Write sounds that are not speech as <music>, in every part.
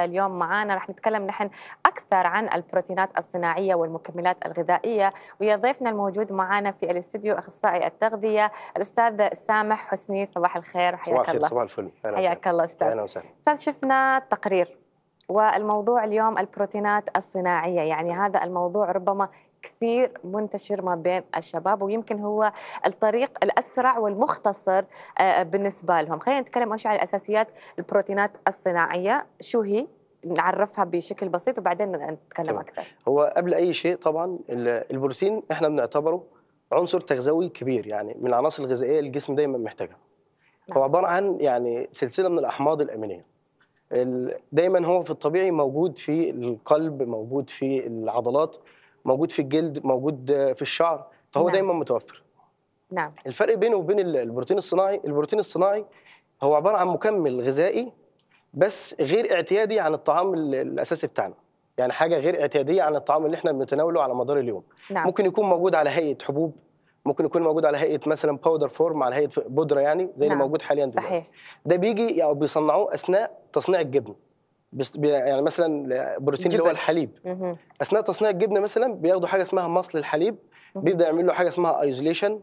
اليوم معنا رح نتكلم نحن أكثر عن البروتينات الصناعية والمكملات الغذائية ويا ضيفنا الموجود معنا في الاستوديو أخصائي التغذية الأستاذ سامح حسني صباح الخير حياك الله صباح الفل حياك الله أستاذ أهلا وسهلا أستاذ شفنا التقرير والموضوع اليوم البروتينات الصناعية يعني نعم. هذا الموضوع ربما كثير منتشر ما بين الشباب ويمكن هو الطريق الاسرع والمختصر آه، بالنسبه لهم خلينا نتكلم اول شيء على اساسيات البروتينات الصناعيه شو هي نعرفها بشكل بسيط وبعدين نتكلم طبعا. اكثر هو قبل اي شيء طبعا البروتين احنا بنعتبره عنصر تغذوي كبير يعني من العناصر الغذائيه الجسم دايما محتاجها هو نعم. عباره عن يعني سلسله من الاحماض الامينيه دايما هو في الطبيعي موجود في القلب موجود في العضلات موجود في الجلد موجود في الشعر فهو نعم. دايما متوفر نعم الفرق بينه وبين البروتين الصناعي البروتين الصناعي هو عباره عن مكمل غذائي بس غير اعتيادي عن الطعام الاساسي بتاعنا يعني حاجه غير اعتياديه عن الطعام اللي احنا بنتناوله على مدار اليوم نعم. ممكن يكون موجود على هيئه حبوب ممكن يكون موجود على هيئه مثلا باودر فورم على هيئه بودره يعني زي نعم. اللي موجود حاليا دلوقتي صحيح. ده بيجي او يعني بيصنعوه اثناء تصنيع الجبن بس يعني مثلا بروتين اللي هو الحليب مه. اثناء تصنيع الجبنه مثلا بياخدوا حاجه اسمها مصل الحليب مه. بيبدا يعمل له حاجه اسمها ايزوليشن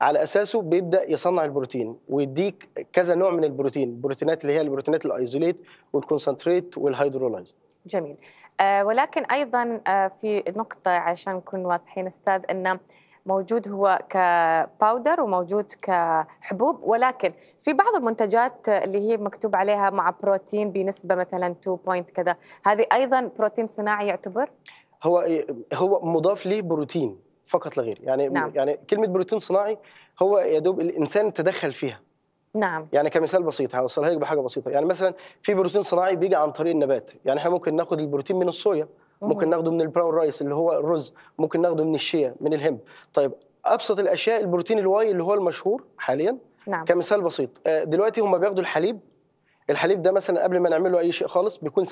على اساسه بيبدا يصنع البروتين ويديك كذا نوع من البروتين البروتينات اللي هي البروتينات الايزوليت والكونسنتريت والهيدرولايزد جميل آه ولكن ايضا آه في نقطه عشان نكون واضحين استاذ ان موجود هو كباودر وموجود كحبوب ولكن في بعض المنتجات اللي هي مكتوب عليها مع بروتين بنسبه مثلا 2 بوينت كذا هذه ايضا بروتين صناعي يعتبر هو هو مضاف ليه بروتين فقط لا غير يعني نعم. يعني كلمه بروتين صناعي هو يا دوب الانسان تدخل فيها نعم يعني كمثال بسيط هوصلها لك بحاجه بسيطه يعني مثلا في بروتين صناعي بيجي عن طريق النبات يعني احنا ممكن ناخد البروتين من الصويا ممكن ناخده من البراون رايس اللي هو الرز ممكن ناخده من الشيا من الهند طيب ابسط الاشياء البروتين الواي اللي هو المشهور حاليا نعم. كمثال بسيط آه، دلوقتي هم بياخدوا الحليب الحليب ده مثلا قبل ما نعمل له اي شيء خالص بيكون 87%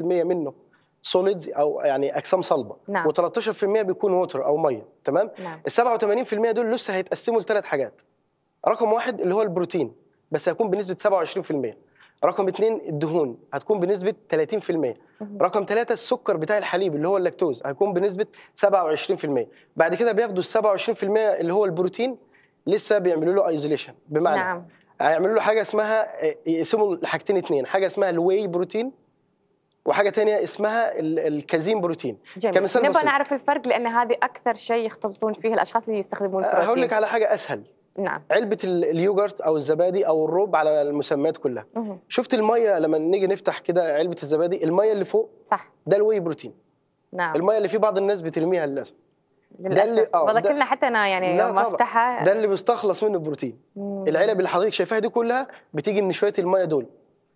منه سوليدز او يعني اجسام صلبه نعم. و13% بيكون ووتر او ميه تمام نعم. ال 87% دول لسه هيتقسموا لثلاث حاجات رقم واحد اللي هو البروتين بس هيكون بنسبه 27% رقم اثنين الدهون هتكون بنسبه 30% رقم ثلاثة السكر بتاع الحليب اللي هو اللاكتوز هيكون بنسبه 27% بعد كده بياخدوا ال 27% اللي هو البروتين لسه بيعملوا له ايزوليشن بمعنى نعم. هيعملوا له حاجه اسمها آه، يقسموا لحاجتين اثنين حاجه اسمها الواي بروتين وحاجه تانية اسمها الكازين بروتين جميل. نبغى نعرف الفرق لان هذه اكثر شيء يختلطون فيه الاشخاص اللي يستخدمون البروتين آه، هقول لك على حاجه اسهل نعم علبه اليوجرت او الزبادي او الروب على المسميات كلها مه. شفت الميه لما نيجي نفتح كده علبه الزبادي الميه اللي فوق صح ده الواي بروتين نعم الميه اللي فيه بعض الناس بترميها للاسف للاسف اللي... آه، كلنا حتى انا يعني لما افتحها ده اللي بيستخلص منه البروتين مه. العلب اللي حضرتك شايفاها دي كلها بتيجي من شويه الميه دول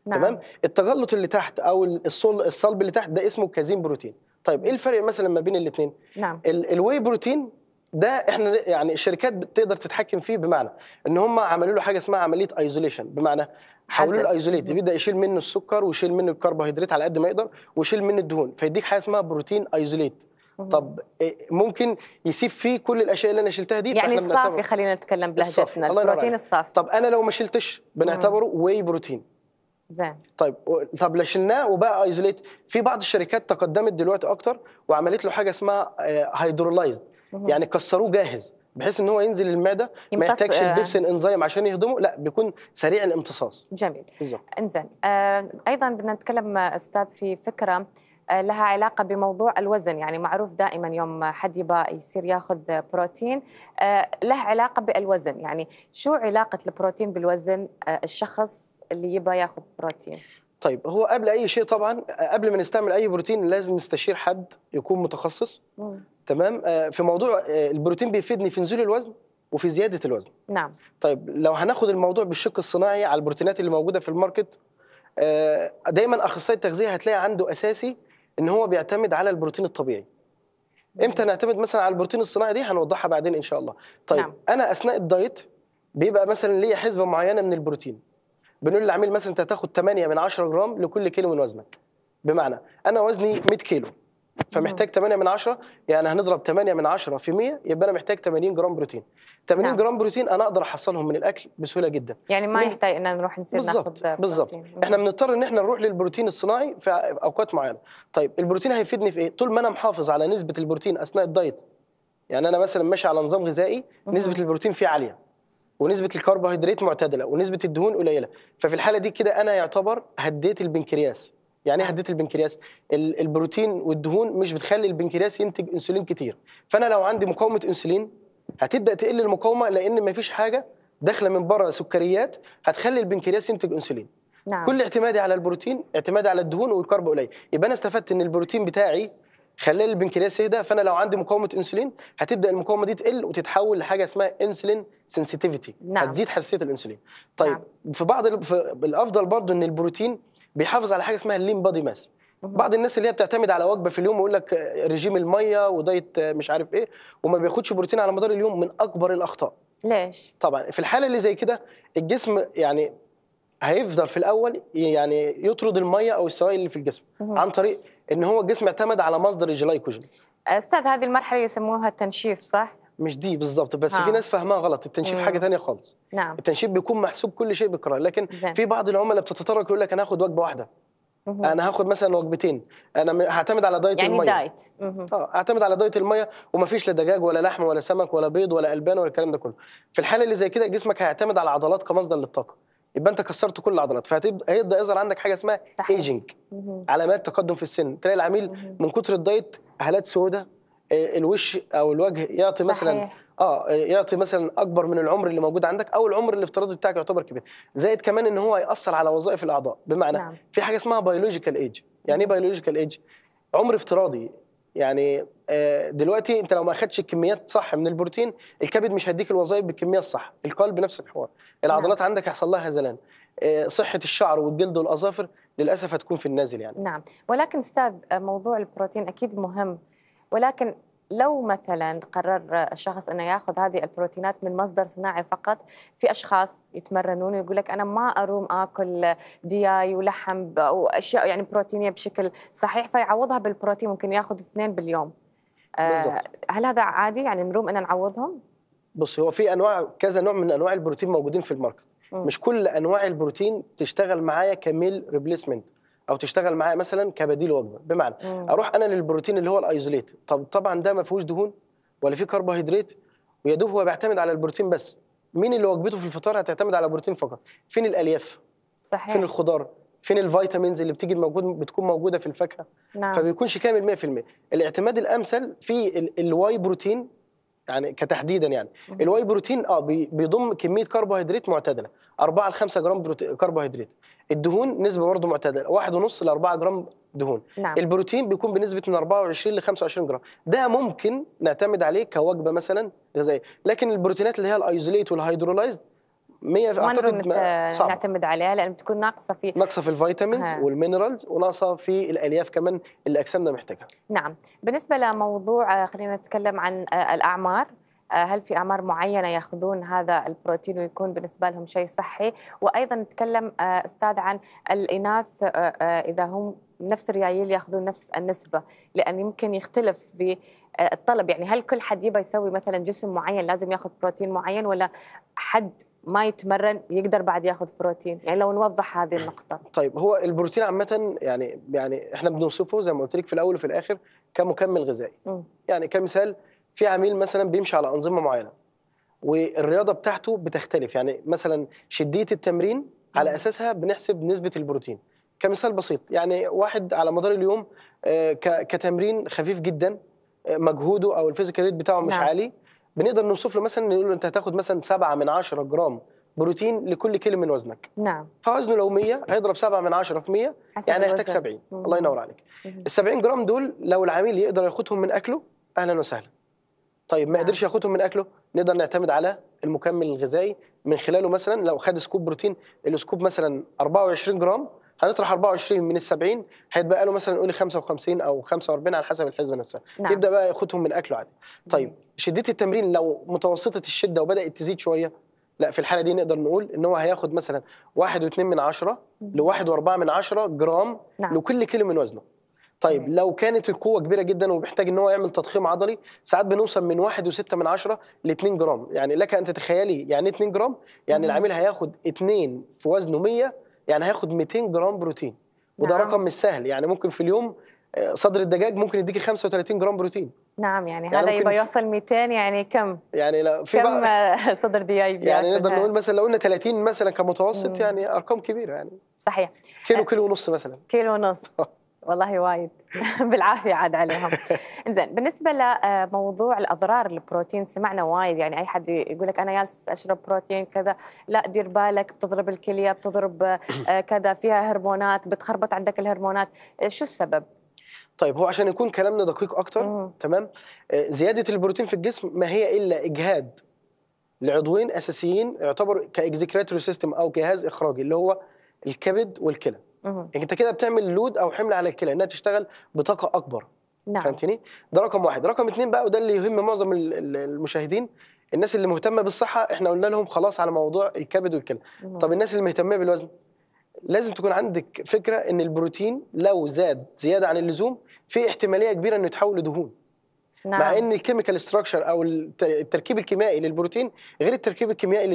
نعم. تمام التجلط اللي تحت او الصل... الصلب اللي تحت ده اسمه كازين بروتين طيب ايه الفرق مثلا ما بين الاثنين نعم الواي بروتين ده احنا يعني الشركات بتقدر تتحكم فيه بمعنى ان هم عملوا له حاجه اسمها عمليه ايزوليشن بمعنى حولوا له ايزوليت بيبدا يشيل منه السكر ويشيل منه الكربوهيدرات على قد ما يقدر ويشيل منه الدهون فيديك حاجه اسمها بروتين ايزوليت طب إيه، ممكن يسيب فيه كل الاشياء اللي انا شلتها دي يعني الصافي خلينا نتكلم بلهجتنا البروتين الصافي طب انا لو ما شلتش بنعتبره واي بروتين زين طيب طب لو شلناه وبقى ايزوليت في بعض الشركات تقدمت دلوقتي اكتر وعملت له حاجه اسمها هيدرولايزد آه، يعني كسروه جاهز بحيث ان هو ينزل المعده ما يحتاجش آه. البيبسين انزيم عشان يهضمه لا بيكون سريع الامتصاص جميل بالظبط انزين آه ايضا بدنا نتكلم استاذ في فكره آه، لها علاقه بموضوع الوزن يعني معروف دائما يوم حد يبى يصير ياخذ بروتين آه، له علاقه بالوزن يعني شو علاقه البروتين بالوزن الشخص اللي يبى ياخذ بروتين طيب هو قبل اي شيء طبعا قبل ما نستعمل اي بروتين لازم نستشير حد يكون متخصص تمام آه، في موضوع آه، البروتين بيفيدني في نزول الوزن وفي زياده الوزن نعم طيب لو هناخد الموضوع بالشق الصناعي على البروتينات اللي موجوده في الماركت آه، دايما اخصائي التغذيه هتلاقي عنده اساسي ان هو بيعتمد على البروتين الطبيعي امتى نعتمد مثلا على البروتين الصناعي دي هنوضحها بعدين ان شاء الله طيب نعم. انا اثناء الدايت بيبقى مثلا ليا حسبه معينه من البروتين بنقول للعميل مثلا انت هتاخد 8 من 10 جرام لكل كيلو من وزنك بمعنى انا وزني 100 كيلو فمحتاج 8 من 10 يعني هنضرب 8 من 10 في 100 يبقى انا محتاج 80 جرام بروتين 80 نعم. جرام بروتين انا اقدر احصلهم من الاكل بسهوله جدا يعني ما يحتاج ان نروح نصير ناخد بروتين بالظبط احنا بنضطر ان احنا نروح للبروتين الصناعي في اوقات معينه طيب البروتين هيفيدني في ايه طول ما انا محافظ على نسبه البروتين اثناء الدايت يعني انا مثلا ماشي على نظام غذائي نسبه البروتين فيه عاليه ونسبه الكربوهيدرات معتدله ونسبه الدهون قليله ففي الحاله دي كده انا يعتبر هديت البنكرياس يعني ايه هديت البنكرياس البروتين والدهون مش بتخلي البنكرياس ينتج انسولين كتير فانا لو عندي مقاومه انسولين هتبدا تقل المقاومه لان مفيش حاجه داخله من بره سكريات هتخلي البنكرياس ينتج انسولين نعم. كل اعتمادي على البروتين اعتمادي على الدهون والكرب قليل يبقى انا استفدت ان البروتين بتاعي خلى البنكرياس يهدى فانا لو عندي مقاومه انسولين هتبدا المقاومه دي تقل وتتحول لحاجه اسمها انسولين سنسيتيفيتي نعم. هتزيد حساسيه الانسولين طيب نعم. في بعض الافضل برضو ان البروتين بيحافظ على حاجه اسمها اللين بادي ماس بعض الناس اللي هي بتعتمد على وجبه في اليوم ويقول لك رجيم الميه ودايت مش عارف ايه وما بياخدش بروتين على مدار اليوم من اكبر الاخطاء ليش طبعا في الحاله اللي زي كده الجسم يعني هيفضل في الاول يعني يطرد الميه او السوائل اللي في الجسم مم. عن طريق ان هو الجسم اعتمد على مصدر الجلايكوجين استاذ هذه المرحله يسموها التنشيف صح مش دي بالظبط بس ها. في آه. ناس فاهمها غلط التنشيف مم. حاجه ثانيه خالص نعم التنشيف بيكون محسوب كل شيء بكره لكن زين. في بعض العملاء بتتطرق يقول لك انا هاخد وجبه واحده مم. انا هاخد مثلا وجبتين انا هعتمد على دايت يعني الميه يعني دايت اه اعتمد على دايت الميه ومفيش لا دجاج ولا لحم ولا سمك ولا بيض ولا البان ولا الكلام ده كله في الحاله اللي زي كده جسمك هيعتمد على العضلات كمصدر للطاقه يبقى انت كسرت كل العضلات فهيبدا يظهر عندك حاجه اسمها ايجنج علامات تقدم في السن تلاقي العميل مم. من كتر الدايت هالات سوداء آه، الوش او الوجه يعطي صحيح. مثلا آه،, اه يعطي مثلا اكبر من العمر اللي موجود عندك او العمر الافتراضي بتاعك يعتبر كبير زائد كمان ان هو هياثر على وظائف الاعضاء بمعنى نعم. في حاجه اسمها بيولوجيكال ايج يعني ايه بيولوجيكال ايج عمر افتراضي يعني آه، دلوقتي انت لو ما اخدتش الكميات صح من البروتين الكبد مش هيديك الوظائف بالكميه الصح القلب نفس الحوار نعم. العضلات نعم. عندك هيحصل لها هزلان صحه الشعر والجلد والاظافر للاسف هتكون في النازل يعني نعم ولكن استاذ موضوع البروتين اكيد مهم ولكن لو مثلا قرر الشخص انه ياخذ هذه البروتينات من مصدر صناعي فقط في اشخاص يتمرنون ويقول لك انا ما اروم اكل دياي ولحم واشياء يعني بروتينيه بشكل صحيح فيعوضها بالبروتين ممكن ياخذ اثنين باليوم آه، بالزبط. هل هذا عادي يعني نروم ان نعوضهم بص هو في انواع كذا نوع من انواع البروتين موجودين في الماركت مش كل انواع البروتين تشتغل معايا كميل ريبليسمنت او تشتغل معاه مثلا كبديل وجبه بمعنى مم. اروح انا للبروتين اللي هو الايزوليت طب طبعا ده ما فيهوش دهون ولا فيه كربوهيدرات ويا دوب هو بيعتمد على البروتين بس مين اللي وجبته في الفطار هتعتمد على بروتين فقط فين الالياف صحيح فين الخضار فين الفيتامينز اللي بتيجي موجود بتكون موجوده في الفاكهه نعم. فبيكونش كامل 100% الاعتماد الامثل في الواي بروتين يعني كتحديدا يعني الواي بروتين اه بيضم كميه كربوهيدرات معتدله 4 ل 5 جرام كربوهيدرات الدهون نسبه برضه معتدله 1.5 ل 4 جرام دهون نعم. البروتين بيكون بنسبه من 24 ل 25 جرام ده ممكن نعتمد عليه كوجبه مثلا غذائيه لكن البروتينات اللي هي الايزوليت والهيدرولايزد 100 اعتقد صعب. نعتمد عليها لان بتكون ناقصه في ناقصه في الفيتامينز والمينرالز وناقصه في الالياف كمان اللي اجسامنا محتاجها نعم بالنسبه لموضوع آه، خلينا نتكلم عن آه، الاعمار آه، هل في اعمار معينه ياخذون هذا البروتين ويكون بالنسبه لهم شيء صحي وايضا نتكلم آه، استاذ عن الاناث آه، اذا هم نفس الريايل ياخذون نفس النسبه لان يمكن يختلف في الطلب يعني هل كل حد يبى يسوي مثلا جسم معين لازم ياخذ بروتين معين ولا حد ما يتمرن يقدر بعد ياخذ بروتين يعني لو نوضح هذه النقطه طيب هو البروتين عامه يعني يعني احنا بنوصفه زي ما قلت لك في الاول وفي الاخر كمكمل غذائي يعني كمثال في عميل مثلا بيمشي على انظمه معينه والرياضه بتاعته بتختلف يعني مثلا شديه التمرين على اساسها بنحسب نسبه البروتين كمثال بسيط يعني واحد على مدار اليوم آه، كتمرين خفيف جدا آه، مجهوده او الفيزيكال ريت بتاعه مش نعم. عالي بنقدر نوصف له مثلا نقول له انت هتاخد مثلا 7 من 10 جرام بروتين لكل كيلو من وزنك نعم فوزنه لو 100 هيضرب 7 من 10 في 100 يعني هيحتاج 70 الله ينور عليك ال 70 جرام دول لو العميل يقدر ياخدهم من اكله اهلا وسهلا طيب ما نعم. قدرش ياخدهم من اكله نقدر نعتمد على المكمل الغذائي من خلاله مثلا لو خد سكوب بروتين السكوب مثلا 24 جرام هنطرح 24 من ال 70 هيتبقى له مثلا قولي 55 او 45 على حسب الحزمه نفسها نعم. يبدا بقى ياخدهم من اكله عادي طيب شده التمرين لو متوسطه الشده وبدات تزيد شويه لا في الحاله دي نقدر نقول ان هو هياخد مثلا 1.2 من 10 ل 1.4 من 10 جرام نعم. لكل كيلو من وزنه طيب لو كانت القوه كبيره جدا ومحتاج ان هو يعمل تضخيم عضلي ساعات بنوصل من 1.6 من 10 ل 2 جرام يعني لك ان تتخيلي يعني 2 إيه جرام يعني العميل هياخد 2 في وزنه 100 يعني هياخد 200 جرام بروتين وده نعم. رقم مش سهل يعني ممكن في اليوم آه، صدر الدجاج ممكن يديكي 35 جرام بروتين نعم يعني, يعني هذا يبقى يوصل 200 يعني كم يعني لا في كم <laughs> صدر دياي يعني, يعني نقدر نقول مثلا لو قلنا 30 مثلا كمتوسط مم. يعني ارقام كبيره يعني صحيح كيلو كيلو ونص مثلا كيلو ونص <laughs> والله وايد <laughs> بالعافيه عاد عليهم <laughs> زين بالنسبه لموضوع آه، الاضرار البروتين سمعنا وايد يعني اي حد يقول لك انا جالس اشرب بروتين كذا لا دير بالك بتضرب الكليه بتضرب آه، <coughs> كذا فيها هرمونات بتخربط عندك الهرمونات آه، شو السبب طيب هو عشان يكون كلامنا دقيق اكتر تمام زياده البروتين في الجسم ما هي الا اجهاد لعضوين اساسيين يعتبروا كاكزيكريتور سيستم او جهاز اخراجي اللي هو الكبد والكلى يعني انت كده بتعمل لود او حمل على الكلى انها تشتغل بطاقه اكبر نعم فهمتني؟ ده رقم واحد، رقم اثنين بقى وده اللي يهم معظم المشاهدين الناس اللي مهتمه بالصحه احنا قلنا لهم خلاص على موضوع الكبد والكلى طب الناس اللي مهتمه بالوزن لازم تكون عندك فكره ان البروتين لو زاد زياده عن اللزوم في احتماليه كبيره انه يتحول لدهون نعم. مع ان الكيميكال ستراكشر او التركيب الكيميائي للبروتين غير التركيب الكيميائي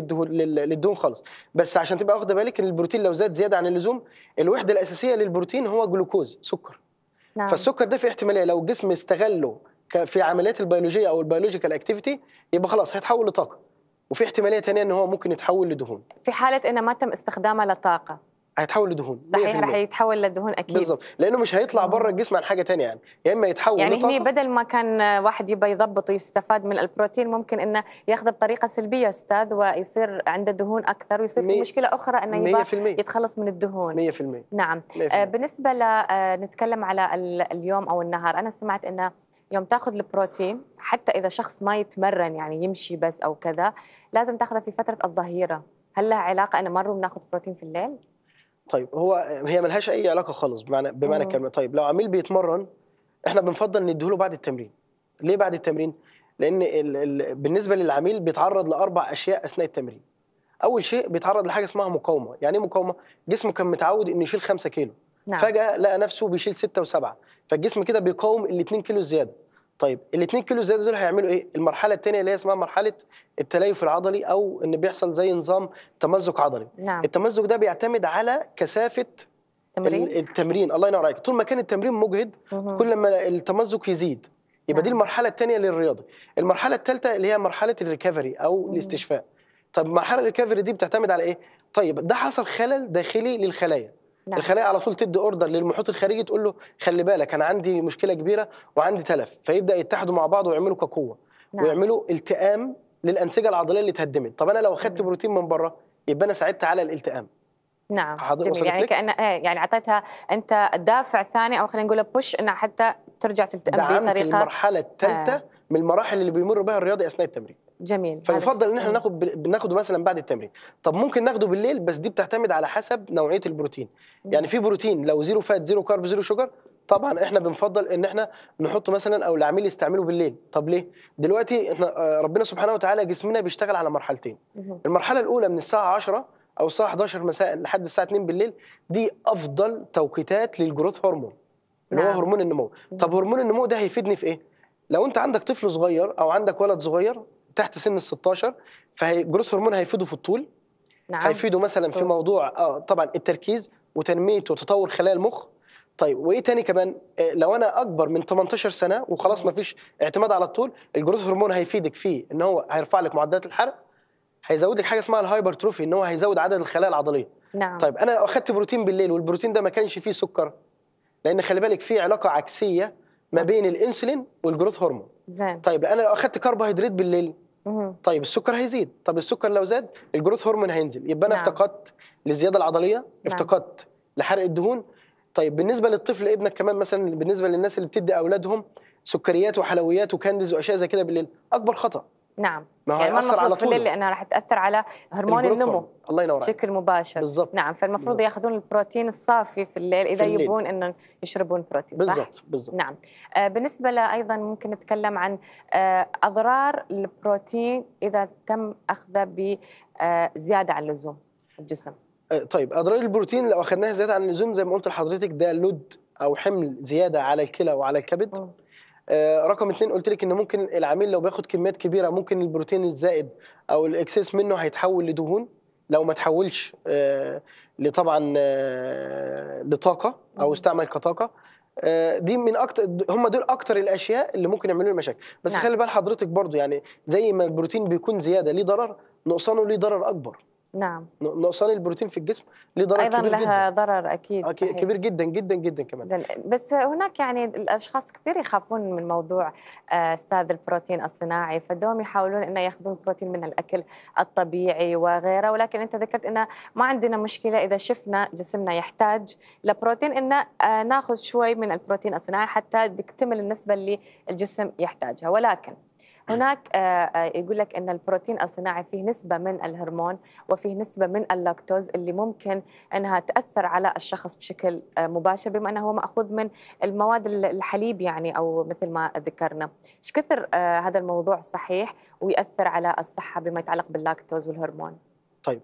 للدهون خالص بس عشان تبقى واخده بالك ان البروتين لو زاد زياده عن اللزوم الوحده الاساسيه للبروتين هو جلوكوز سكر نعم. فالسكر ده في احتماليه لو الجسم استغله في عمليات البيولوجيه او البيولوجيكال اكتيفيتي يبقى خلاص هيتحول لطاقه وفي احتماليه ثانيه ان هو ممكن يتحول لدهون في حاله ان ما تم استخدامه لطاقه هيتحول لدهون صحيح رح يتحول لدهون اكيد بالظبط لانه مش هيطلع بره الجسم عن حاجه ثانيه يعني يا اما يتحول يعني هني بدل ما كان واحد يبى يضبط ويستفاد من البروتين ممكن انه ياخذه بطريقه سلبيه استاذ ويصير عنده دهون اكثر ويصير في مشكله اخرى انه يبى يتخلص من الدهون 100% نعم 100% آه، بالنسبه ل آه، نتكلم على اليوم او النهار انا سمعت انه يوم تاخذ البروتين حتى اذا شخص ما يتمرن يعني يمشي بس او كذا لازم تاخذه في فتره الظهيره هل لها علاقه انه مره بناخذ بروتين في الليل طيب هو هي ملهاش اي علاقه خالص بمعنى بمعنى آه. الكلمه طيب لو عميل بيتمرن احنا بنفضل نديهوله بعد التمرين ليه بعد التمرين لان الـ الـ بالنسبه للعميل بيتعرض لاربع اشياء اثناء التمرين اول شيء بيتعرض لحاجه اسمها مقاومه يعني ايه مقاومه جسمه كان متعود انه يشيل 5 كيلو نعم. فجاه لقى نفسه بيشيل 6 و7 فالجسم كده بيقاوم ال 2 كيلو الزياده طيب ال 2 كيلو زياده دول هيعملوا ايه؟ المرحله الثانيه اللي هي اسمها مرحله التليف العضلي او ان بيحصل زي نظام تمزق عضلي. نعم. التمزق ده بيعتمد على كثافه التمرين التمرين الله ينور عليك طول ما كان التمرين مجهد مه. كل ما التمزق يزيد يبقى نعم. دي المرحله الثانيه للرياضه المرحله الثالثه اللي هي مرحله الريكفري او مه. الاستشفاء طب مرحله الريكفري دي بتعتمد على ايه طيب ده حصل خلل داخلي للخلايا نعم. الخلايا على طول تدي اوردر للمحيط الخارجي تقول له خلي بالك انا عندي مشكله كبيره وعندي تلف فيبدا يتحدوا مع بعض ويعملوا كقوه نعم. ويعملوا التئام للانسجه العضليه اللي اتهدمت طب انا لو اخذت بروتين من بره يبقى انا ساعدت على الالتئام نعم جميل يعني كان آه، يعني اعطيتها انت الدافع الثاني او خلينا نقول بوش انها حتى ترجع تلتئم بطريقه المرحله الثالثه آه. من المراحل اللي بيمر بها الرياضي اثناء التمرين جميل فيفضل ان احنا ناخد بناخده مثلا بعد التمرين طب ممكن ناخده بالليل بس دي بتعتمد على حسب نوعيه البروتين يعني في بروتين لو زيرو فات زيرو كارب زيرو شوجر طبعا احنا بنفضل ان احنا نحطه مثلا او العميل يستعمله بالليل طب ليه دلوقتي احنا آه، ربنا سبحانه وتعالى جسمنا بيشتغل على مرحلتين المرحله الاولى من الساعه 10 او الساعه 11 مساء لحد الساعه 2 بالليل دي افضل توقيتات للجروث هرمون اللي هو نعم. هرمون النمو طب هرمون النمو ده هيفيدني في ايه لو انت عندك طفل صغير او عندك ولد صغير تحت سن ال 16 فجروث هرمون هيفيده في الطول نعم هيفيده مثلا في موضوع اه طبعا التركيز وتنميه وتطور خلايا المخ طيب وايه تاني كمان آه، لو انا اكبر من 18 سنه وخلاص ما فيش اعتماد على الطول الجروث هرمون هيفيدك فيه ان هو هيرفع لك معدلات الحرق هيزود لك حاجه اسمها الهايبرتروفي ان هو هيزود عدد الخلايا العضليه نعم طيب انا لو اخدت بروتين بالليل والبروتين ده ما كانش فيه سكر لان خلي بالك في علاقه عكسيه ما نعم. بين الانسولين والجروث هرمون زين طيب انا لو اخدت كربوهيدرات بالليل طيب السكر هيزيد طب السكر لو زاد الجروث هرمون هينزل يبقى انا نعم. افتقدت للزياده العضليه نعم. افتقدت لحرق الدهون طيب بالنسبه للطفل ابنك كمان مثلا بالنسبه للناس اللي بتدي اولادهم سكريات وحلويات وكاندز واشياء زي كده بالليل اكبر خطا نعم ما يعني ما المفروض في الليل لانها راح تاثر على هرمون النمو الله ينور بشكل مباشر بالزبط. نعم فالمفروض بالزبط. ياخذون البروتين الصافي في الليل اذا في الليل. يبون انهم يشربون بروتين صح بالضبط بالضبط نعم آه بالنسبه لايضا ممكن نتكلم عن آه اضرار البروتين اذا تم اخذه بزياده آه، عن اللزوم الجسم آه طيب اضرار البروتين لو اخذناها زياده عن اللزوم زي ما قلت لحضرتك ده لود او حمل زياده على الكلى وعلى الكبد م. آه، رقم اثنين قلت لك ان ممكن العميل لو بياخد كميات كبيره ممكن البروتين الزائد او الاكسس منه هيتحول لدهون لو ما تحولش آه، لطبعا آه، لطاقه او استعمل كطاقه دي من اكتر هم دول اكتر الاشياء اللي ممكن يعملوا لنا مشاكل بس نعم. خلي بال حضرتك برضو يعني زي ما البروتين بيكون زياده ليه ضرر نقصانه ليه ضرر اكبر نعم نقصان البروتين في الجسم ليه ضرر ايضا كبير لها جداً. ضرر اكيد صحيح. كبير جدا جدا جدا كمان بس هناك يعني الاشخاص كثير يخافون من موضوع آه، استاذ البروتين الصناعي فدوم يحاولون انه ياخذون بروتين من الاكل الطبيعي وغيره ولكن انت ذكرت انه ما عندنا مشكله اذا شفنا جسمنا يحتاج لبروتين انه آه، ناخذ شوي من البروتين الصناعي حتى تكتمل النسبه اللي الجسم يحتاجها ولكن هناك آه، آه، يقول لك ان البروتين الصناعي فيه نسبه من الهرمون وفيه نسبه من اللاكتوز اللي ممكن انها تاثر على الشخص بشكل آه، مباشر بما انه هو ماخوذ من المواد الحليب يعني او مثل ما ذكرنا ايش كثر هذا الموضوع صحيح ويأثر على الصحة بما يتعلق باللاكتوز والهرمون طيب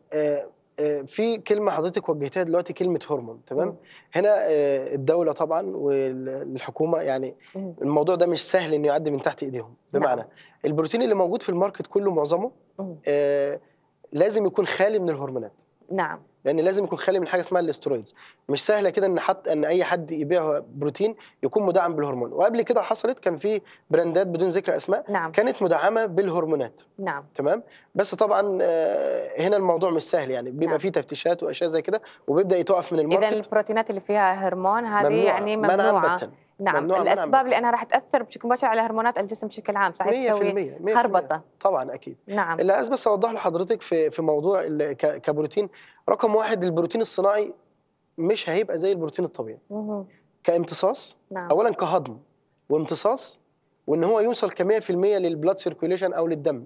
آه، في كلمه حضرتك وجهتها دلوقتي كلمه هرمون تمام هنا آه، الدوله طبعا والحكومه يعني الموضوع ده مش سهل انه يعدي من تحت ايديهم بمعنى نعم. البروتين اللي موجود في الماركت كله معظمه آه، لازم يكون خالي من الهرمونات نعم لان لازم يكون خالي من حاجه اسمها الاسترويدز مش سهله كده ان حط ان اي حد يبيع بروتين يكون مدعم بالهرمون وقبل كده حصلت كان في براندات بدون ذكر اسماء نعم. كانت مدعمه بالهرمونات نعم تمام بس طبعا آه، هنا الموضوع مش سهل يعني بيبقى نعم. فيه تفتيشات واشياء زي كده وبيبدا يتوقف من الماركت اذا البروتينات اللي فيها هرمون هذه يعني ممنوعة. يعني ممنوعه منعا نعم الاسباب لانها رح تاثر بشكل مباشر على هرمونات الجسم بشكل عام صحيح تسوي خربطه طبعا اكيد نعم اللي عايز بس اوضح لحضرتك في في موضوع كبروتين رقم واحد البروتين الصناعي مش هيبقى زي البروتين الطبيعي مه. كامتصاص نعم. اولا كهضم وامتصاص وان هو يوصل ك 100% للبلاد سيركوليشن او للدم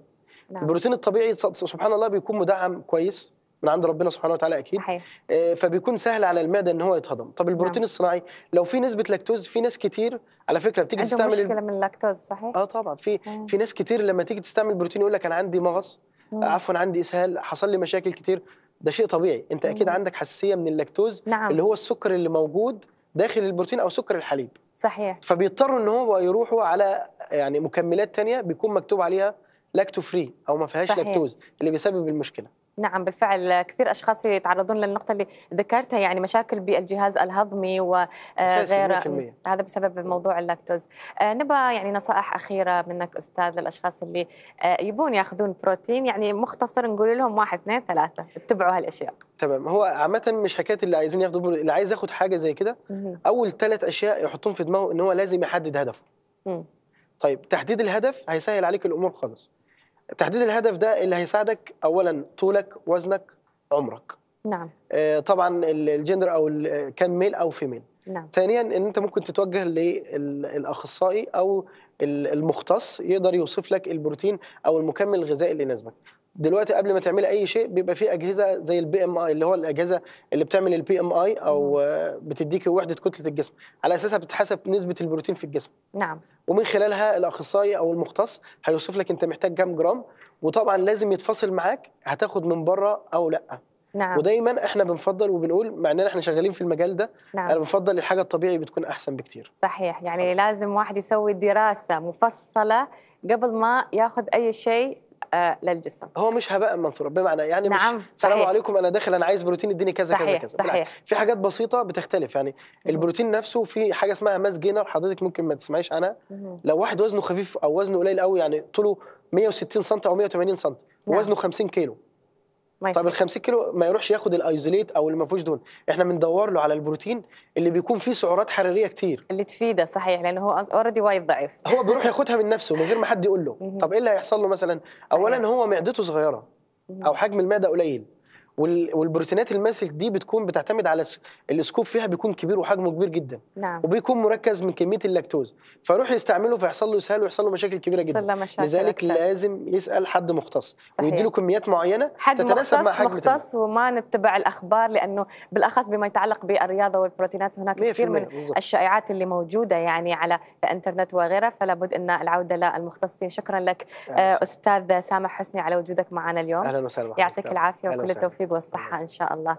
نعم. البروتين الطبيعي سبحان الله بيكون مدعم كويس من عند ربنا سبحانه وتعالى اكيد صحيح. آه، فبيكون سهل على المعده ان هو يتهضم طب البروتين نعم. الصناعي لو في نسبه لاكتوز في ناس كتير على فكره بتيجي تستعمل مشكله من اللاكتوز صحيح اه طبعا في في ناس كتير لما تيجي تستعمل بروتين يقول لك انا عندي مغص عفوا عندي اسهال حصل لي مشاكل كتير ده شيء طبيعي انت اكيد مم. عندك حساسيه من اللاكتوز نعم. اللي هو السكر اللي موجود داخل البروتين او سكر الحليب صحيح فبيضطروا ان هو يروحوا على يعني مكملات تانية بيكون مكتوب عليها لاكتو فري او ما فيهاش لاكتوز اللي بيسبب المشكله نعم بالفعل كثير اشخاص يتعرضون للنقطه اللي ذكرتها يعني مشاكل بالجهاز الهضمي وغيره آه، هذا بسبب موضوع اللاكتوز آه، نبى يعني نصائح اخيره منك استاذ للاشخاص اللي آه، يبون ياخذون بروتين يعني مختصر نقول لهم واحد اثنين ثلاثه اتبعوا هالاشياء تمام هو عامه مش حكايه اللي عايزين ياخدوا اللي عايز ياخد حاجه زي كده اول ثلاث اشياء يحطهم في دماغه ان هو لازم يحدد هدفه طيب تحديد الهدف هيسهل عليك الامور خالص تحديد الهدف ده اللي هيساعدك اولا طولك وزنك عمرك نعم آه، طبعا الجندر او كان ميل او فيميل نعم ثانيا ان انت ممكن تتوجه للاخصائي او المختص يقدر يوصف لك البروتين او المكمل الغذائي اللي يناسبك دلوقتي قبل ما تعملي اي شيء بيبقى في اجهزه زي البي ام اي اللي هو الاجهزه اللي بتعمل البي ام اي او آه، بتديكي وحده كتله الجسم على اساسها بتحسب نسبه البروتين في الجسم نعم ومن خلالها الاخصائي او المختص هيوصف لك انت محتاج كام جرام وطبعا لازم يتفاصل معاك هتاخد من بره او لا نعم. ودايما احنا بنفضل وبنقول مع اننا احنا شغالين في المجال ده نعم. انا بفضل الحاجه الطبيعي بتكون احسن بكتير صحيح يعني طبعا. لازم واحد يسوي دراسه مفصله قبل ما ياخذ اي شيء آه، للجسم هو مش هباء منثورا بمعنى يعني نعم مش سلام عليكم انا داخل انا عايز بروتين اديني كذا صحيح كذا كذا صحيح في حاجات بسيطه بتختلف يعني البروتين نفسه في حاجه اسمها ماس جينر حضرتك ممكن ما تسمعيش عنها لو واحد وزنه خفيف او وزنه قليل قوي يعني طوله 160 سم او 180 سم نعم. وزنه 50 كيلو طب ال 50 كيلو ما يروحش ياخد الايزوليت او اللي ما فيهوش دهون احنا بندور له على البروتين اللي بيكون فيه سعرات حراريه كتير اللي تفيده صحيح لان هو اوريدي وايد ضعيف هو بيروح ياخدها من نفسه من غير ما حد يقول له طب ايه اللي هيحصل له مثلا اولا هو معدته صغيره او حجم المعده قليل والبروتينات الماسك دي بتكون بتعتمد على السكوب فيها بيكون كبير وحجمه كبير جدا نعم. وبيكون مركز من كميه اللاكتوز فيروح يستعمله فيحصل له اسهال ويحصل له مشاكل كبيره جدا مشاكل لذلك أكثر. لازم يسال حد مختص ويديله كميات معينه حد تتناسب مختص مع حجم مختص تنين. وما نتبع الاخبار لانه بالاخص بما يتعلق بالرياضه والبروتينات هناك كثير من بالزبط. الشائعات اللي موجوده يعني على الانترنت وغيرها فلا بد ان العوده للمختصين شكرا لك أهلا آه، استاذ سامح حسني على وجودك معنا اليوم اهلا وسهلا يعطيك العافيه وكل التوفيق التوفيق والصحة إن شاء الله